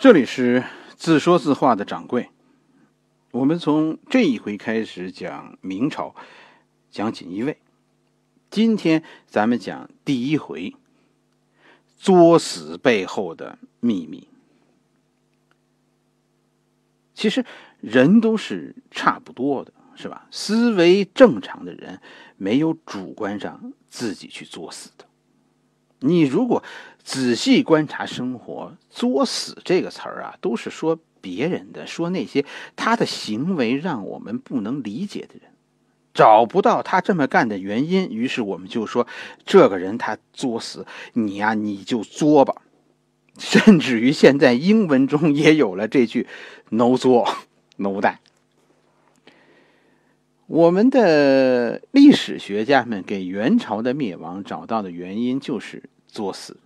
这里是自说自话的掌柜。我们从这一回开始讲明朝，讲锦衣卫。今天咱们讲第一回，作死背后的秘密。其实人都是差不多的，是吧？思维正常的人，没有主观上自己去作死的。你如果……仔细观察生活，“作死”这个词儿啊，都是说别人的，说那些他的行为让我们不能理解的人，找不到他这么干的原因，于是我们就说这个人他作死，你呀你就作吧。甚至于现在英文中也有了这句 “no 作 no 代”。我们的历史学家们给元朝的灭亡找到的原因就是作死。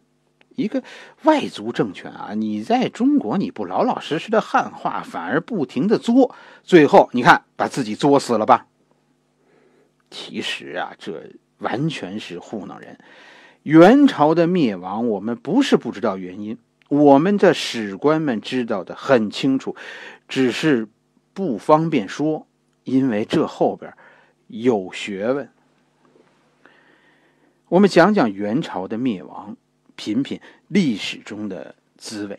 一个外族政权啊，你在中国你不老老实实的汉化，反而不停的作，最后你看把自己作死了吧。其实啊，这完全是糊弄人。元朝的灭亡，我们不是不知道原因，我们的史官们知道的很清楚，只是不方便说，因为这后边有学问。我们讲讲元朝的灭亡。品品历史中的滋味，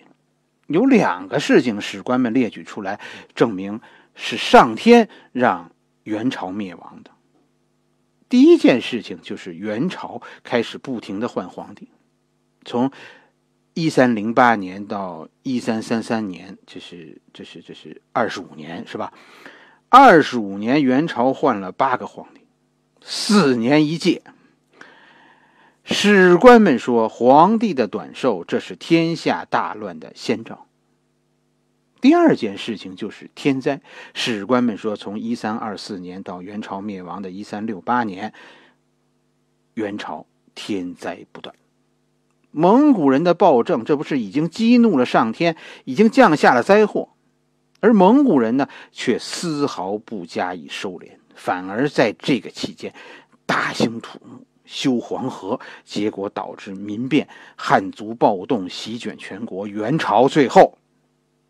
有两个事情史官们列举出来，证明是上天让元朝灭亡的。第一件事情就是元朝开始不停的换皇帝，从一三零八年到一三三三年，这是这是这是二十五年，是吧？二十五年元朝换了八个皇帝，四年一届。史官们说，皇帝的短寿，这是天下大乱的先兆。第二件事情就是天灾。史官们说，从一三二四年到元朝灭亡的一三六八年，元朝天灾不断。蒙古人的暴政，这不是已经激怒了上天，已经降下了灾祸，而蒙古人呢，却丝毫不加以收敛，反而在这个期间大兴土木。修黄河，结果导致民变，汉族暴动席卷全国，元朝最后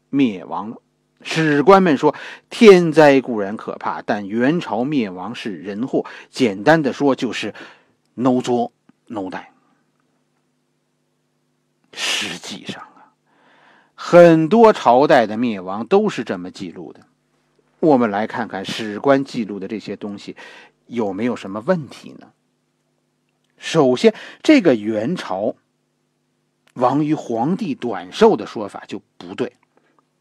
灭亡了。史官们说，天灾固然可怕，但元朝灭亡是人祸。简单的说，就是 no 作 no die。实际上啊，很多朝代的灭亡都是这么记录的。我们来看看史官记录的这些东西有没有什么问题呢？首先，这个元朝亡于皇帝短寿的说法就不对。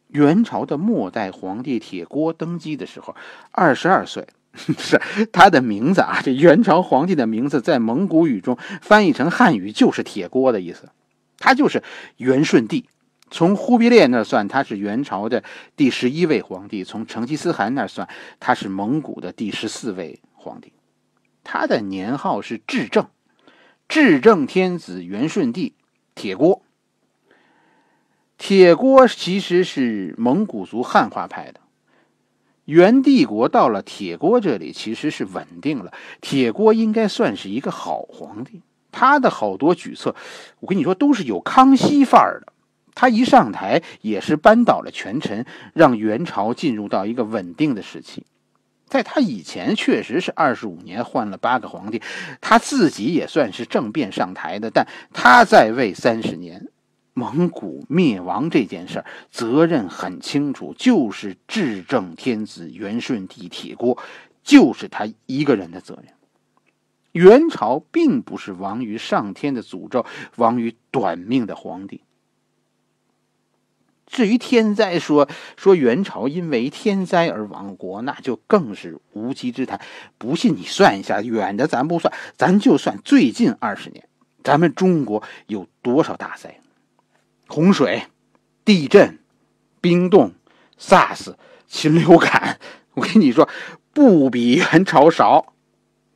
元朝的末代皇帝铁锅登基的时候，二十二岁，是他的名字啊。这元朝皇帝的名字在蒙古语中翻译成汉语就是“铁锅”的意思，他就是元顺帝。从忽必烈那算，他是元朝的第十一位皇帝；从成吉思汗那算，他是蒙古的第十四位皇帝。他的年号是至正。至正天子元顺帝铁锅，铁锅其实是蒙古族汉化派的。元帝国到了铁锅这里，其实是稳定了。铁锅应该算是一个好皇帝，他的好多举措，我跟你说都是有康熙范儿的。他一上台也是扳倒了权臣，让元朝进入到一个稳定的时期。在他以前，确实是二十五年换了八个皇帝，他自己也算是政变上台的，但他在位三十年，蒙古灭亡这件事儿，责任很清楚，就是至正天子元顺帝铁锅，就是他一个人的责任。元朝并不是亡于上天的诅咒，亡于短命的皇帝。至于天灾，说说元朝因为天灾而亡国，那就更是无稽之谈。不信你算一下，远的咱不算，咱就算最近二十年，咱们中国有多少大灾？洪水、地震、冰冻、SARS、禽流感，我跟你说，不比元朝少。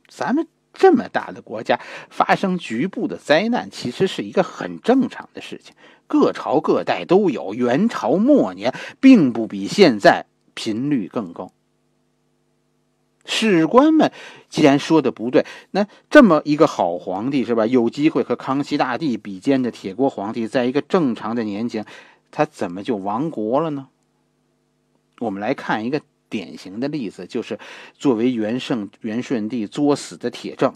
咱们这么大的国家，发生局部的灾难，其实是一个很正常的事情。各朝各代都有，元朝末年并不比现在频率更高。史官们既然说的不对，那这么一个好皇帝是吧？有机会和康熙大帝比肩的铁锅皇帝，在一个正常的年景，他怎么就亡国了呢？我们来看一个典型的例子，就是作为元圣元顺帝作死的铁证，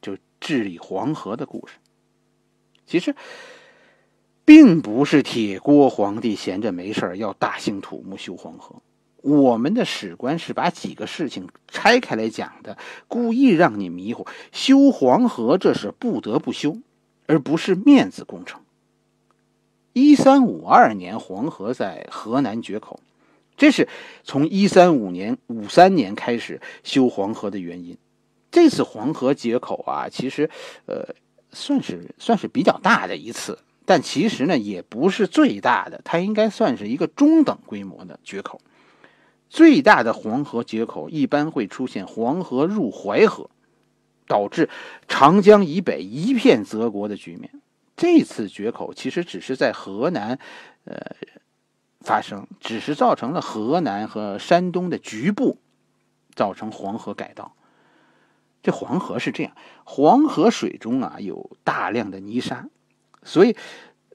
就治理黄河的故事。其实。并不是铁锅皇帝闲着没事要大兴土木修黄河。我们的史官是把几个事情拆开来讲的，故意让你迷糊。修黄河这是不得不修，而不是面子工程。一三五二年黄河在河南决口，这是从一三五年五三年开始修黄河的原因。这次黄河决口啊，其实呃算是算是比较大的一次。但其实呢，也不是最大的，它应该算是一个中等规模的决口。最大的黄河决口一般会出现黄河入淮河，导致长江以北一片泽国的局面。这次决口其实只是在河南，呃，发生，只是造成了河南和山东的局部，造成黄河改道。这黄河是这样，黄河水中啊有大量的泥沙。所以，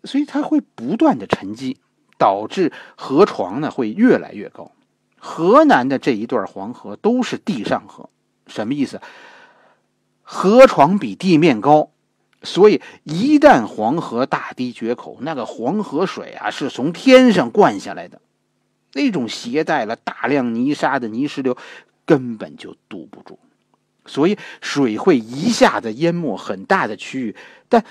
所以它会不断的沉积，导致河床呢会越来越高。河南的这一段黄河都是地上河，什么意思？河床比地面高，所以一旦黄河大堤决口，那个黄河水啊是从天上灌下来的，那种携带了大量泥沙的泥石流根本就堵不住，所以水会一下子淹没很大的区域，但。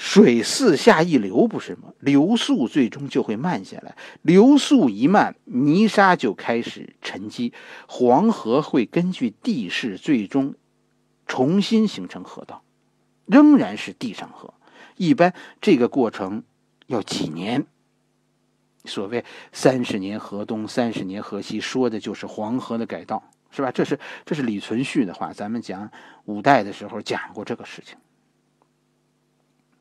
水四下一流，不是吗？流速最终就会慢下来，流速一慢，泥沙就开始沉积，黄河会根据地势最终重新形成河道，仍然是地上河。一般这个过程要几年？所谓“三十年河东，三十年河西”，说的就是黄河的改道，是吧？这是这是李存勖的话，咱们讲五代的时候讲过这个事情。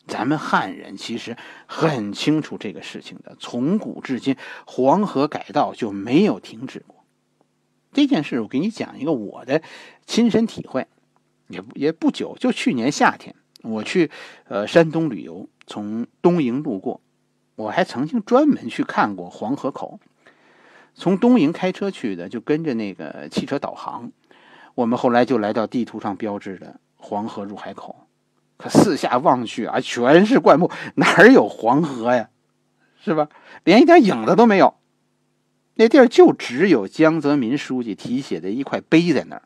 咱们汉人其实很清楚这个事情的，从古至今，黄河改道就没有停止过。这件事，我给你讲一个我的亲身体会。也也不久，就去年夏天，我去呃山东旅游，从东营路过，我还曾经专门去看过黄河口。从东营开车去的，就跟着那个汽车导航，我们后来就来到地图上标志的黄河入海口。可四下望去啊，全是灌木，哪儿有黄河呀？是吧？连一点影子都没有。那地儿就只有江泽民书记题写的一块碑在那儿。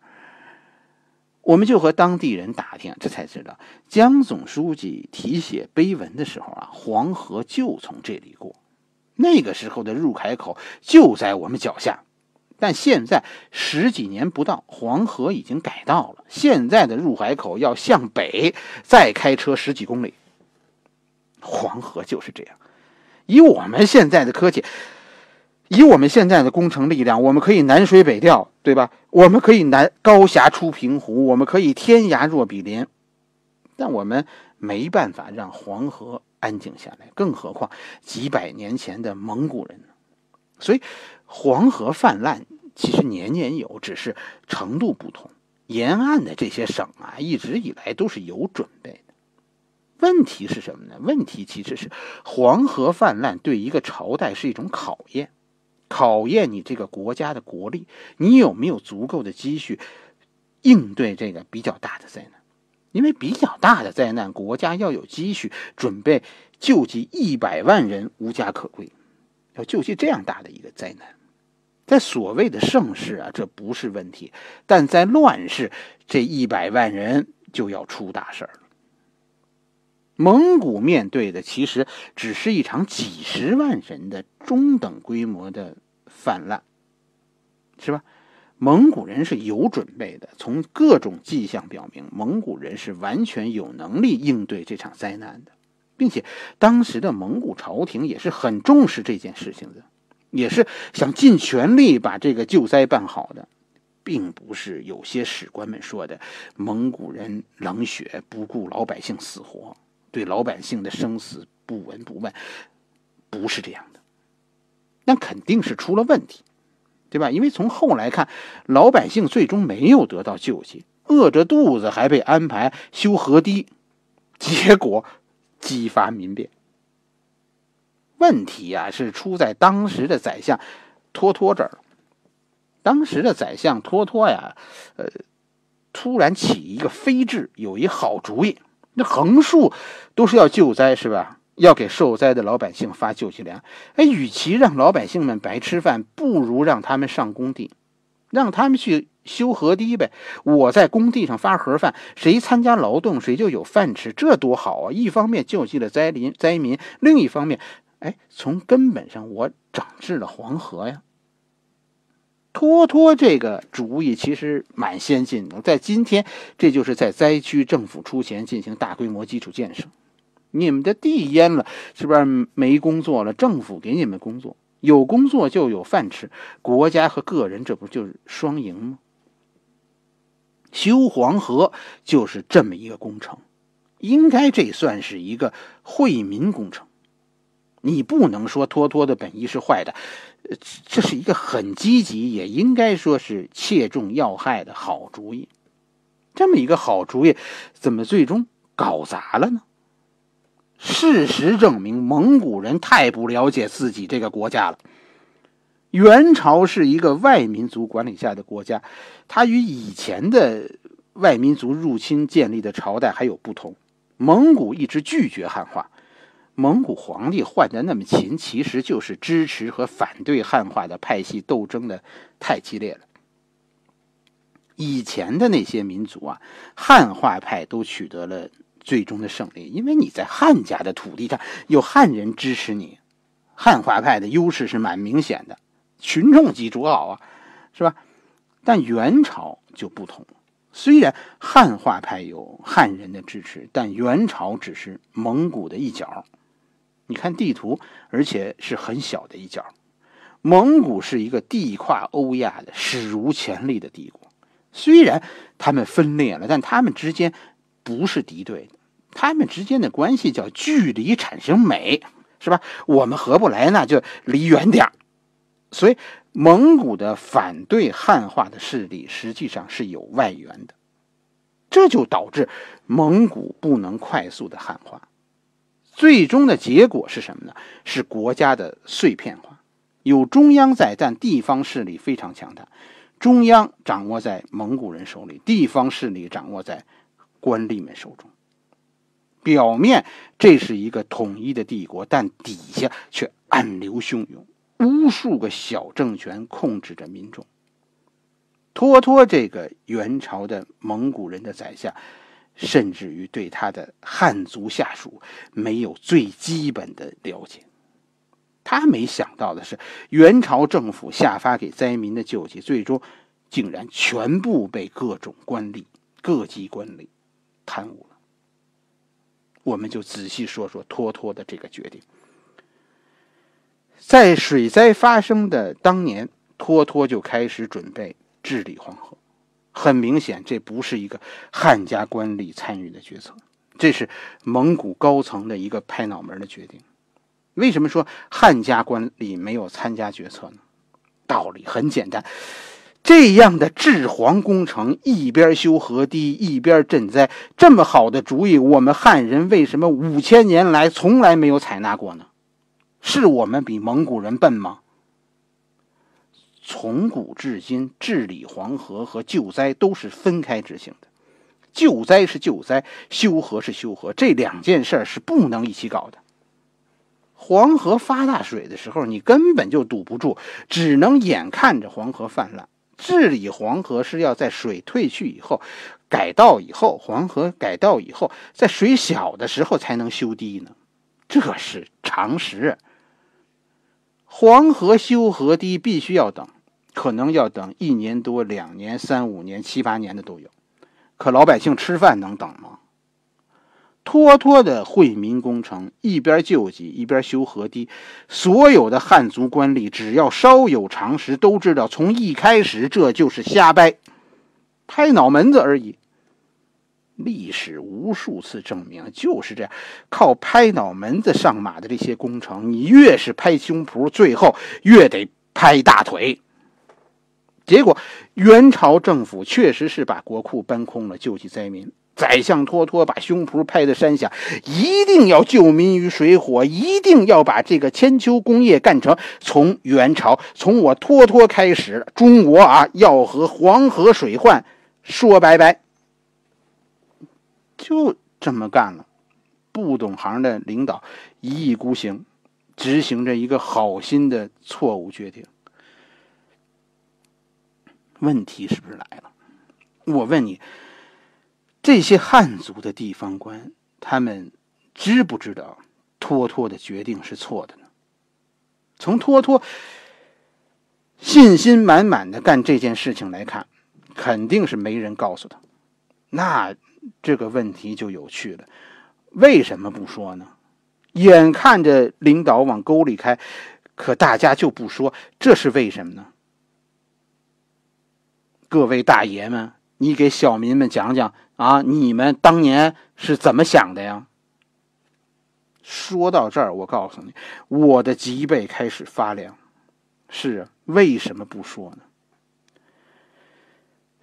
我们就和当地人打听，这才知道，江总书记题写碑文的时候啊，黄河就从这里过。那个时候的入海口就在我们脚下。但现在十几年不到，黄河已经改道了。现在的入海口要向北，再开车十几公里。黄河就是这样。以我们现在的科技，以我们现在的工程力量，我们可以南水北调，对吧？我们可以南高峡出平湖，我们可以天涯若比邻。但我们没办法让黄河安静下来，更何况几百年前的蒙古人呢？所以黄河泛滥。其实年年有，只是程度不同。沿岸的这些省啊，一直以来都是有准备的。问题是什么呢？问题其实是黄河泛滥对一个朝代是一种考验，考验你这个国家的国力，你有没有足够的积蓄应对这个比较大的灾难。因为比较大的灾难，国家要有积蓄准备救济一百万人无家可归，要救济这样大的一个灾难。在所谓的盛世啊，这不是问题；但在乱世，这一百万人就要出大事儿了。蒙古面对的其实只是一场几十万人的中等规模的泛滥，是吧？蒙古人是有准备的，从各种迹象表明，蒙古人是完全有能力应对这场灾难的，并且当时的蒙古朝廷也是很重视这件事情的。也是想尽全力把这个救灾办好的，并不是有些史官们说的蒙古人冷血不顾老百姓死活，对老百姓的生死不闻不问，不是这样的。那肯定是出了问题，对吧？因为从后来看，老百姓最终没有得到救济，饿着肚子还被安排修河堤，结果激发民变。问题呀，是出在当时的宰相托托这儿。当时的宰相托托呀，呃，突然起一个非智，有一好主意。那横竖都是要救灾，是吧？要给受灾的老百姓发救济粮。哎，与其让老百姓们白吃饭，不如让他们上工地，让他们去修河堤呗。我在工地上发盒饭，谁参加劳动谁就有饭吃，这多好啊！一方面救济了灾民灾民，另一方面。哎，从根本上我整治了黄河呀！托托这个主意其实蛮先进的，在今天这就是在灾区政府出钱进行大规模基础建设。你们的地淹了，是不是没工作了？政府给你们工作，有工作就有饭吃，国家和个人这不就是双赢吗？修黄河就是这么一个工程，应该这算是一个惠民工程。你不能说托托的本意是坏的，呃，这是一个很积极，也应该说是切中要害的好主意。这么一个好主意，怎么最终搞砸了呢？事实证明，蒙古人太不了解自己这个国家了。元朝是一个外民族管理下的国家，它与以前的外民族入侵建立的朝代还有不同。蒙古一直拒绝汉化。蒙古皇帝换的那么勤，其实就是支持和反对汉化的派系斗争的太激烈了。以前的那些民族啊，汉化派都取得了最终的胜利，因为你在汉家的土地上有汉人支持你，汉化派的优势是蛮明显的，群众基础好啊，是吧？但元朝就不同，虽然汉化派有汉人的支持，但元朝只是蒙古的一角。你看地图，而且是很小的一角。蒙古是一个地跨欧亚的史无前例的帝国。虽然他们分裂了，但他们之间不是敌对的，他们之间的关系叫“距离产生美”，是吧？我们合不来，那就离远点所以，蒙古的反对汉化的势力实际上是有外援的，这就导致蒙古不能快速的汉化。最终的结果是什么呢？是国家的碎片化，有中央在，但地方势力非常强大，中央掌握在蒙古人手里，地方势力掌握在官吏们手中。表面这是一个统一的帝国，但底下却暗流汹涌，无数个小政权控制着民众。拖拖这个元朝的蒙古人的宰相。甚至于对他的汉族下属没有最基本的了解。他没想到的是，元朝政府下发给灾民的救济，最终竟然全部被各种官吏、各级官吏贪污了。我们就仔细说说托托的这个决定。在水灾发生的当年，托托就开始准备治理黄河。很明显，这不是一个汉家官吏参与的决策，这是蒙古高层的一个拍脑门的决定。为什么说汉家官吏没有参加决策呢？道理很简单，这样的治黄工程，一边修河堤，一边赈灾，这么好的主意，我们汉人为什么五千年来从来没有采纳过呢？是我们比蒙古人笨吗？从古至今，治理黄河和救灾都是分开执行的。救灾是救灾，修河是修河，这两件事儿是不能一起搞的。黄河发大水的时候，你根本就堵不住，只能眼看着黄河泛滥。治理黄河是要在水退去以后，改道以后，黄河改道以后，在水小的时候才能修堤呢，这是常识。黄河修河堤必须要等，可能要等一年多、两年、三五年、七八年的都有。可老百姓吃饭能等吗？拖拖的惠民工程，一边救济一边修河堤，所有的汉族官吏只要稍有常识都知道，从一开始这就是瞎掰，拍脑门子而已。历史无数次证明，就是这样，靠拍脑门子上马的这些工程，你越是拍胸脯，最后越得拍大腿。结果，元朝政府确实是把国库搬空了，救济灾民。宰相拖拖把胸脯拍在山下，一定要救民于水火，一定要把这个千秋功业干成。从元朝，从我拖拖开始，中国啊，要和黄河水患说拜拜。就这么干了，不懂行的领导一意孤行，执行着一个好心的错误决定。问题是不是来了？我问你，这些汉族的地方官，他们知不知道托托的决定是错的呢？从托托信心满满的干这件事情来看，肯定是没人告诉他。那？这个问题就有趣了，为什么不说呢？眼看着领导往沟里开，可大家就不说，这是为什么呢？各位大爷们，你给小民们讲讲啊，你们当年是怎么想的呀？说到这儿，我告诉你，我的脊背开始发凉。是啊，为什么不说呢？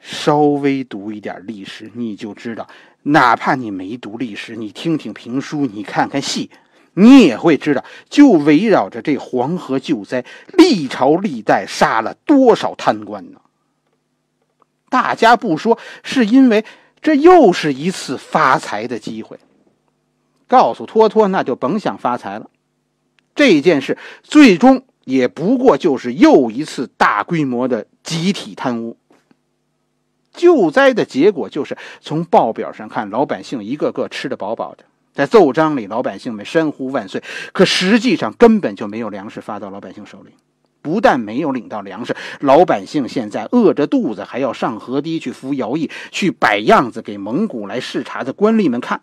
稍微读一点历史，你就知道；哪怕你没读历史，你听听评书，你看看戏，你也会知道。就围绕着这黄河救灾，历朝历代杀了多少贪官呢？大家不说，是因为这又是一次发财的机会。告诉托托，那就甭想发财了。这件事最终也不过就是又一次大规模的集体贪污。救灾的结果就是，从报表上看，老百姓一个个吃的饱饱的。在奏章里，老百姓们深呼万岁，可实际上根本就没有粮食发到老百姓手里。不但没有领到粮食，老百姓现在饿着肚子，还要上河堤去扶徭役，去摆样子给蒙古来视察的官吏们看。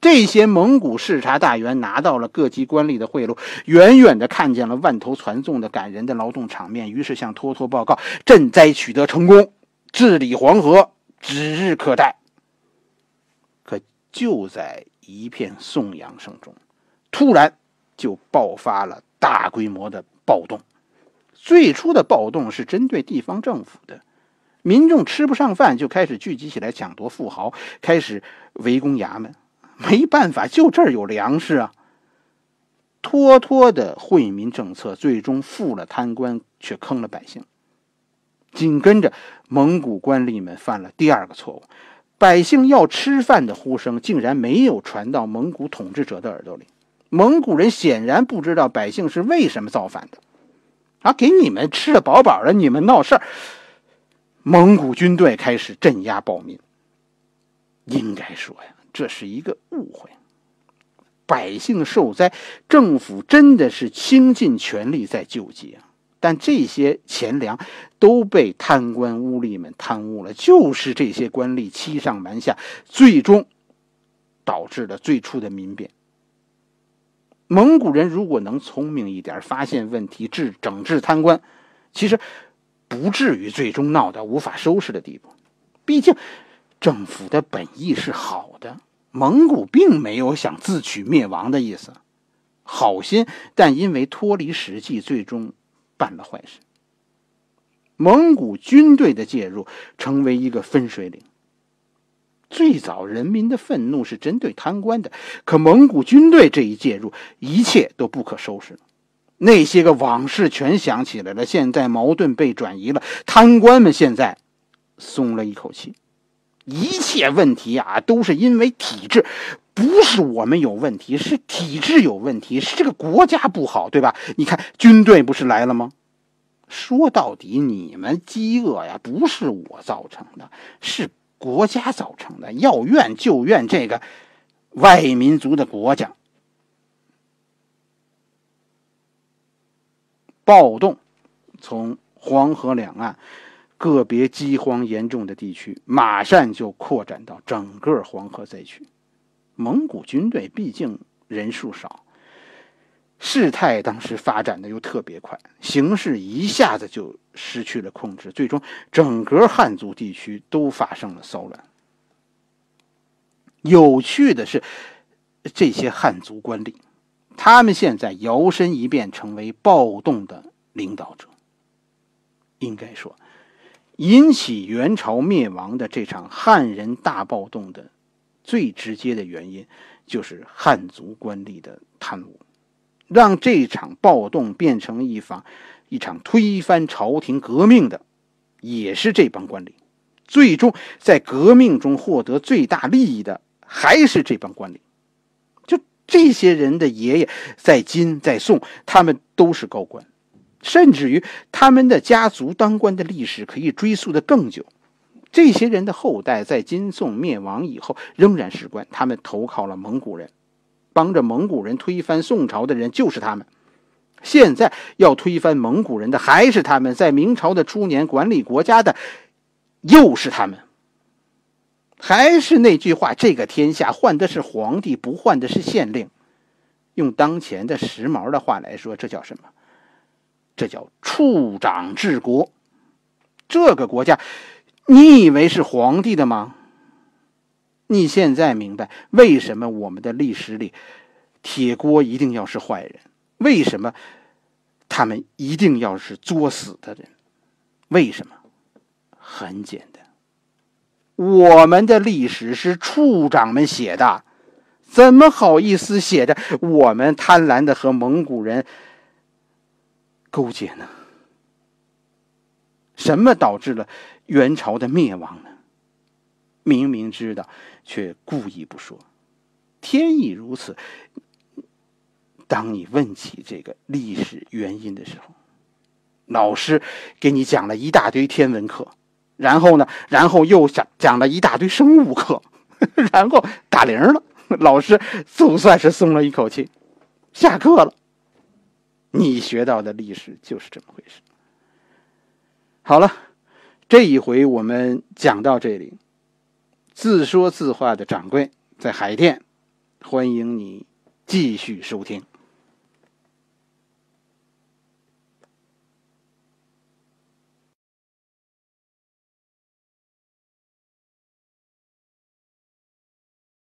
这些蒙古视察大员拿到了各级官吏的贿赂，远远的看见了万头攒动的感人的劳动场面，于是向托托报告：赈灾取得成功。治理黄河指日可待，可就在一片颂扬声中，突然就爆发了大规模的暴动。最初的暴动是针对地方政府的，民众吃不上饭，就开始聚集起来抢夺富豪，开始围攻衙门。没办法，就这儿有粮食啊！脱脱的惠民政策最终富了贪官，却坑了百姓。紧跟着，蒙古官吏们犯了第二个错误：百姓要吃饭的呼声竟然没有传到蒙古统治者的耳朵里。蒙古人显然不知道百姓是为什么造反的。啊，给你们吃的饱饱的，你们闹事儿！蒙古军队开始镇压暴民。应该说呀，这是一个误会。百姓受灾，政府真的是倾尽全力在救济啊。但这些钱粮都被贪官污吏们贪污了，就是这些官吏欺上瞒下，最终导致了最初的民变。蒙古人如果能聪明一点，发现问题治整治贪官，其实不至于最终闹到无法收拾的地步。毕竟政府的本意是好的，蒙古并没有想自取灭亡的意思，好心，但因为脱离实际，最终。办了坏事，蒙古军队的介入成为一个分水岭。最早人民的愤怒是针对贪官的，可蒙古军队这一介入，一切都不可收拾了。那些个往事全想起来了，现在矛盾被转移了，贪官们现在松了一口气。一切问题啊，都是因为体制。不是我们有问题，是体制有问题，是这个国家不好，对吧？你看，军队不是来了吗？说到底，你们饥饿呀，不是我造成的，是国家造成的。要怨就怨这个外民族的国家。暴动从黄河两岸个别饥荒严重的地区，马上就扩展到整个黄河灾区。蒙古军队毕竟人数少，事态当时发展的又特别快，形势一下子就失去了控制，最终整个汉族地区都发生了骚乱。有趣的是，这些汉族官吏，他们现在摇身一变成为暴动的领导者。应该说，引起元朝灭亡的这场汉人大暴动的。最直接的原因就是汉族官吏的贪污，让这场暴动变成一方一场推翻朝廷革命的，也是这帮官吏。最终在革命中获得最大利益的还是这帮官吏。就这些人的爷爷在金在宋，他们都是高官，甚至于他们的家族当官的历史可以追溯的更久。这些人的后代在金宋灭亡以后仍然是官，他们投靠了蒙古人，帮着蒙古人推翻宋朝的人就是他们。现在要推翻蒙古人的还是他们，在明朝的初年管理国家的又是他们。还是那句话，这个天下换的是皇帝，不换的是县令。用当前的时髦的话来说，这叫什么？这叫处长治国。这个国家。你以为是皇帝的吗？你现在明白为什么我们的历史里，铁锅一定要是坏人？为什么他们一定要是作死的人？为什么？很简单，我们的历史是处长们写的，怎么好意思写着我们贪婪的和蒙古人勾结呢？什么导致了？元朝的灭亡呢？明明知道，却故意不说。天意如此。当你问起这个历史原因的时候，老师给你讲了一大堆天文课，然后呢，然后又讲讲了一大堆生物课，然后打铃了，老师总算是松了一口气，下课了。你学到的历史就是这么回事。好了。这一回我们讲到这里，自说自话的掌柜在海淀，欢迎你继续收听。